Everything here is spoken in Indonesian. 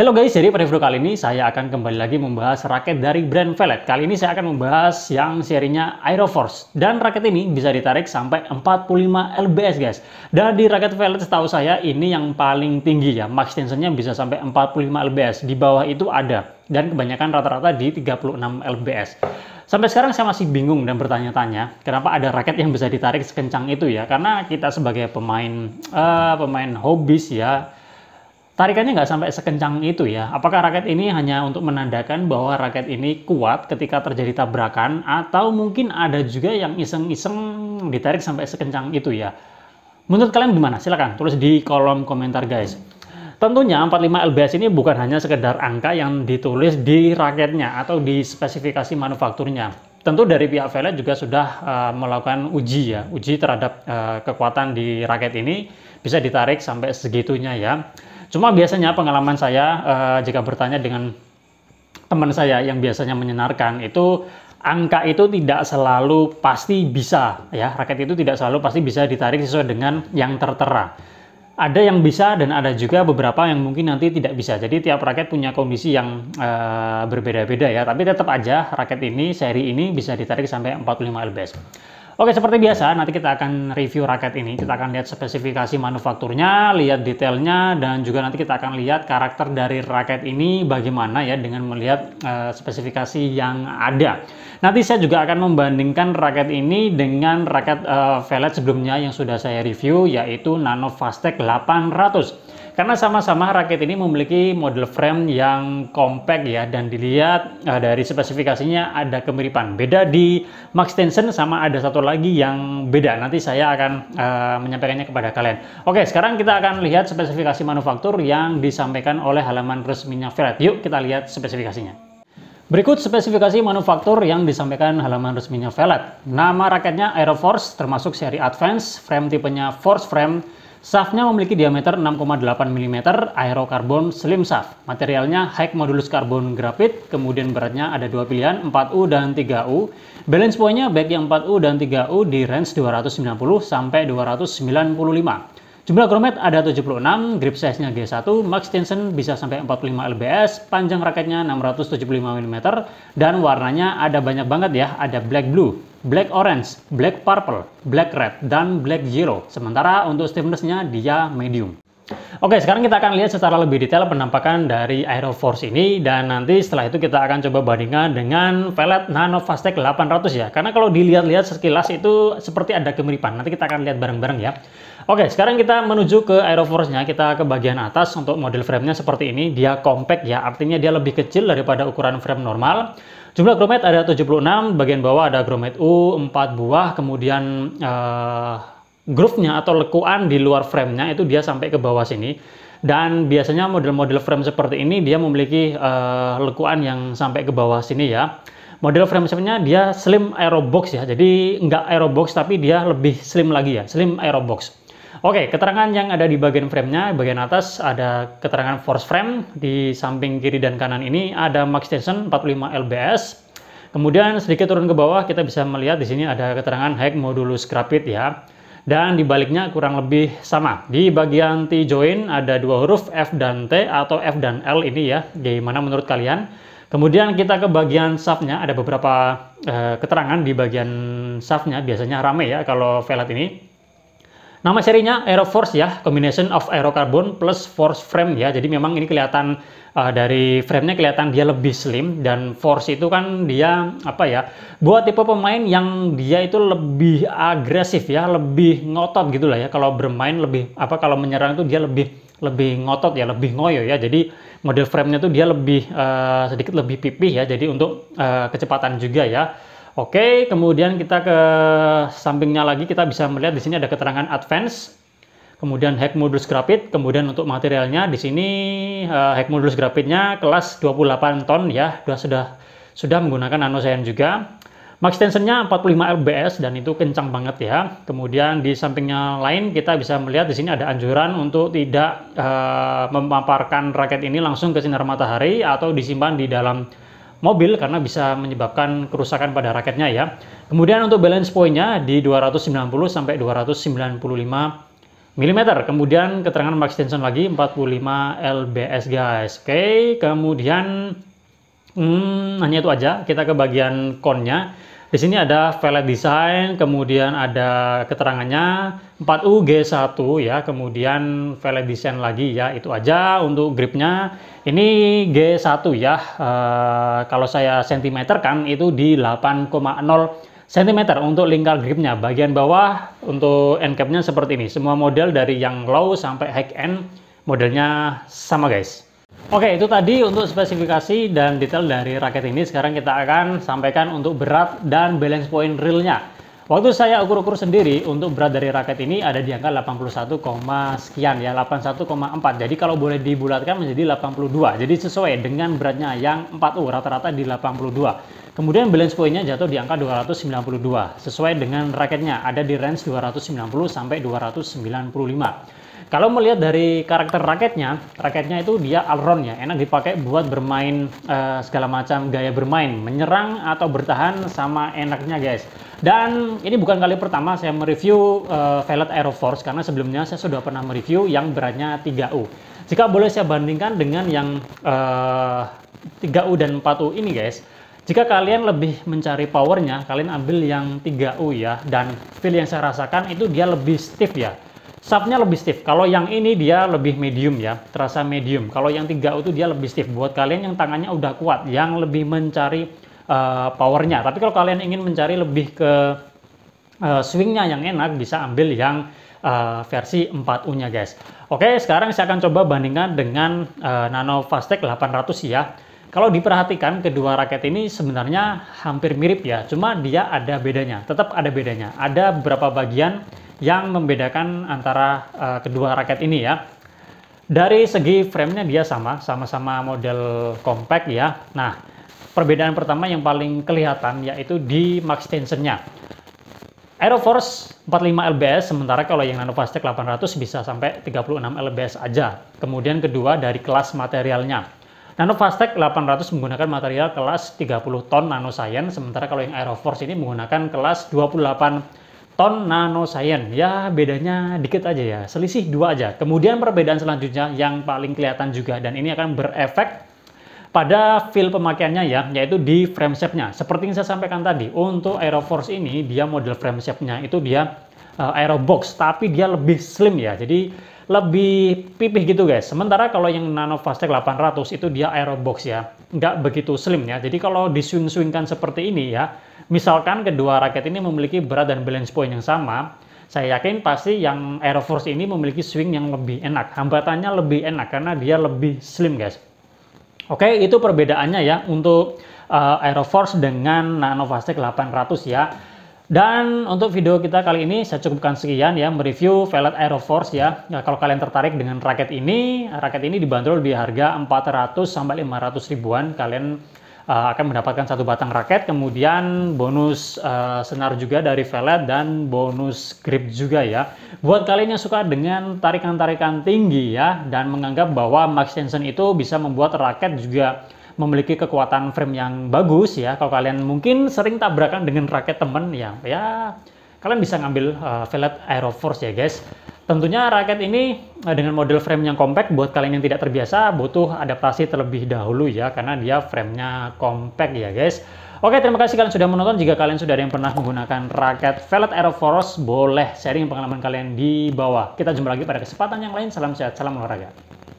Halo guys, jadi pada video kali ini saya akan kembali lagi membahas raket dari brand Velet. Kali ini saya akan membahas yang serinya Aeroforce. Dan raket ini bisa ditarik sampai 45 lbs guys. Dan di raket Velet setahu saya ini yang paling tinggi ya. Max tensionnya bisa sampai 45 lbs. Di bawah itu ada. Dan kebanyakan rata-rata di 36 lbs. Sampai sekarang saya masih bingung dan bertanya-tanya kenapa ada raket yang bisa ditarik sekencang itu ya. Karena kita sebagai pemain uh, pemain hobis ya Tarikannya nggak sampai sekencang itu ya. Apakah raket ini hanya untuk menandakan bahwa raket ini kuat ketika terjadi tabrakan atau mungkin ada juga yang iseng-iseng ditarik sampai sekencang itu ya. Menurut kalian gimana? Silahkan tulis di kolom komentar guys. Tentunya 45 LBS ini bukan hanya sekedar angka yang ditulis di raketnya atau di spesifikasi manufakturnya. Tentu dari pihak Velet juga sudah uh, melakukan uji ya, uji terhadap uh, kekuatan di raket ini bisa ditarik sampai segitunya ya. Cuma biasanya pengalaman saya uh, jika bertanya dengan teman saya yang biasanya menyenarkan itu angka itu tidak selalu pasti bisa ya raket itu tidak selalu pasti bisa ditarik sesuai dengan yang tertera ada yang bisa dan ada juga beberapa yang mungkin nanti tidak bisa jadi tiap raket punya kondisi yang uh, berbeda-beda ya tapi tetap aja raket ini seri ini bisa ditarik sampai 45 lbs Oke, seperti biasa, nanti kita akan review raket ini. Kita akan lihat spesifikasi manufakturnya, lihat detailnya, dan juga nanti kita akan lihat karakter dari raket ini bagaimana ya dengan melihat uh, spesifikasi yang ada. Nanti saya juga akan membandingkan raket ini dengan raket uh, eh, Velet sebelumnya yang sudah saya review, yaitu Nano Fastec 800. Karena sama-sama raket ini memiliki model frame yang compact ya dan dilihat uh, dari spesifikasinya ada kemiripan. Beda di Max Tension sama ada satu lagi yang beda. Nanti saya akan uh, menyampaikannya kepada kalian. Oke, sekarang kita akan lihat spesifikasi manufaktur yang disampaikan oleh halaman resminya Velat. Yuk kita lihat spesifikasinya. Berikut spesifikasi manufaktur yang disampaikan halaman resminya Velet. Nama raketnya Aeroforce termasuk seri Advance, frame tipenya Force Frame, Shaftnya memiliki diameter 6,8 mm aerokarbon slim shaft. Materialnya high modulus karbon grafit, kemudian beratnya ada dua pilihan 4U dan 3U. Balance pointnya baik yang 4U dan 3U di range 290 sampai 295. Jumlah grommet ada 76, grip size-nya G1, max tension bisa sampai 45 lbs, panjang raketnya 675 mm, dan warnanya ada banyak banget ya, ada black blue black orange, black purple, black red, dan black yellow. Sementara untuk stiffness-nya dia medium. Oke, sekarang kita akan lihat secara lebih detail penampakan dari Aero Force ini dan nanti setelah itu kita akan coba bandingkan dengan Velet Nano Fastec 800 ya. Karena kalau dilihat-lihat sekilas itu seperti ada kemiripan. Nanti kita akan lihat bareng-bareng ya. Oke, sekarang kita menuju ke Aero force nya Kita ke bagian atas untuk model frame-nya seperti ini. Dia compact ya, artinya dia lebih kecil daripada ukuran frame normal. Jumlah gromet ada 76, bagian bawah ada gromet U, 4 buah, kemudian uh, groove-nya atau lekuan di luar frame-nya itu dia sampai ke bawah sini. Dan biasanya model-model frame seperti ini dia memiliki uh, lekuan yang sampai ke bawah sini ya. Model frame sebenarnya dia slim aerobox ya, jadi nggak aerobox tapi dia lebih slim lagi ya, slim aerobox. Oke, keterangan yang ada di bagian framenya, bagian atas ada keterangan force frame, di samping kiri dan kanan ini ada max tension 45 lbs, Kemudian sedikit turun ke bawah kita bisa melihat di sini ada keterangan high modulus grafit ya. Dan di baliknya kurang lebih sama. Di bagian T join ada dua huruf F dan T atau F dan L ini ya. Gimana menurut kalian? Kemudian kita ke bagian shaftnya ada beberapa uh, keterangan di bagian shaftnya biasanya rame ya kalau velat ini. Nama serinya Aero Force ya, combination of aero carbon plus force frame ya. Jadi memang ini kelihatan uh, dari framenya kelihatan dia lebih slim dan force itu kan dia apa ya? Buat tipe pemain yang dia itu lebih agresif ya, lebih ngotot gitu lah ya. Kalau bermain lebih apa kalau menyerang itu dia lebih lebih ngotot ya, lebih ngoyo ya. Jadi model framenya itu dia lebih uh, sedikit lebih pipih ya. Jadi untuk uh, kecepatan juga ya. Oke, kemudian kita ke sampingnya lagi kita bisa melihat di sini ada keterangan advance, kemudian hack modulus grafit, kemudian untuk materialnya di sini uh, hack modulus grafitnya kelas 28 ton ya, sudah sudah sudah menggunakan cyan juga. Max tensionnya 45 lbs dan itu kencang banget ya. Kemudian di sampingnya lain kita bisa melihat di sini ada anjuran untuk tidak uh, memaparkan raket ini langsung ke sinar matahari atau disimpan di dalam mobil karena bisa menyebabkan kerusakan pada raketnya ya. Kemudian untuk balance pointnya di 290 sampai 295 mm. Kemudian keterangan max tension lagi 45 lbs guys. Oke, okay. kemudian hmm, hanya itu aja. Kita ke bagian konnya. Di sini ada valet design, kemudian ada keterangannya 4U G1 ya, kemudian valet design lagi ya, itu aja untuk gripnya. Ini G1 ya, e, kalau saya sentimeter kan itu di 8,0 cm untuk lingkar gripnya. Bagian bawah untuk endcapnya seperti ini. Semua model dari yang low sampai high end modelnya sama guys. Oke, itu tadi untuk spesifikasi dan detail dari raket ini. Sekarang kita akan sampaikan untuk berat dan balance point realnya. Waktu saya ukur-ukur sendiri untuk berat dari raket ini ada di angka 81, sekian ya, 81,4. Jadi kalau boleh dibulatkan menjadi 82. Jadi sesuai dengan beratnya yang 4U rata-rata di 82. Kemudian balance pointnya jatuh di angka 292 sesuai dengan raketnya ada di range 290 sampai 295. Kalau melihat dari karakter raketnya, raketnya itu dia Alron ya, enak dipakai buat bermain uh, segala macam gaya bermain, menyerang atau bertahan sama enaknya guys. Dan ini bukan kali pertama saya mereview uh, eh, Aero Aeroforce karena sebelumnya saya sudah pernah mereview yang beratnya 3U. Jika boleh saya bandingkan dengan yang uh, eh, 3U dan 4U ini guys, jika kalian lebih mencari powernya, kalian ambil yang 3U ya. Dan feel yang saya rasakan itu dia lebih stiff ya. Sapnya lebih stiff. Kalau yang ini dia lebih medium ya, terasa medium. Kalau yang 3 itu dia lebih stiff. Buat kalian yang tangannya udah kuat, yang lebih mencari uh, powernya. Tapi kalau kalian ingin mencari lebih ke uh, swingnya yang enak, bisa ambil yang uh, versi 4U-nya guys. Oke, sekarang saya akan coba bandingkan dengan uh, Nano Fastech 800 ya. Kalau diperhatikan kedua raket ini sebenarnya hampir mirip ya, cuma dia ada bedanya, tetap ada bedanya. Ada beberapa bagian yang membedakan antara uh, kedua raket ini ya. Dari segi framenya dia sama, sama-sama model compact ya. Nah, perbedaan pertama yang paling kelihatan yaitu di max tensionnya. Aeroforce 45 lbs, sementara kalau yang Nanoplastic 800 bisa sampai 36 lbs aja. Kemudian kedua dari kelas materialnya. Nano Fastech 800 menggunakan material kelas 30 ton nanoscience, sementara kalau yang Aeroforce ini menggunakan kelas 28 ton science Ya, bedanya dikit aja ya, selisih dua aja. Kemudian perbedaan selanjutnya yang paling kelihatan juga, dan ini akan berefek pada feel pemakaiannya ya, yaitu di frame shape-nya. Seperti yang saya sampaikan tadi, untuk Aeroforce ini, dia model frame shape-nya itu dia uh, Aerobox, tapi dia lebih slim ya, jadi lebih pipih gitu guys. Sementara kalau yang Nano fast 800 itu dia Aerobox ya, nggak begitu slim ya. Jadi kalau disuing-suingkan seperti ini ya, misalkan kedua raket ini memiliki berat dan balance point yang sama, saya yakin pasti yang Air Force ini memiliki swing yang lebih enak. Hambatannya lebih enak karena dia lebih slim, guys. Oke, itu perbedaannya ya untuk uh, Air Force dengan Nanovastek 800 ya. Dan untuk video kita kali ini saya cukupkan sekian ya mereview Velvet Aero Force ya. ya. kalau kalian tertarik dengan raket ini, raket ini dibanderol di harga 400 sampai 500 ribuan. Kalian Eh, akan mendapatkan satu batang raket, kemudian bonus uh, senar juga dari Velet dan bonus grip juga ya. Buat kalian yang suka dengan tarikan-tarikan tinggi ya, dan menganggap bahwa Max Tension itu bisa membuat raket juga memiliki kekuatan frame yang bagus ya. Kalau kalian mungkin sering tabrakan dengan raket temen ya, ya kalian bisa ngambil uh, eh, Velet Aeroforce ya guys. Tentunya raket ini eh, dengan model frame yang compact buat kalian yang tidak terbiasa butuh adaptasi terlebih dahulu ya karena dia framenya compact ya guys. Oke terima kasih kalian sudah menonton. Jika kalian sudah ada yang pernah menggunakan raket Velvet Aeroforce boleh sharing pengalaman kalian di bawah. Kita jumpa lagi pada kesempatan yang lain. Salam sehat, salam olahraga.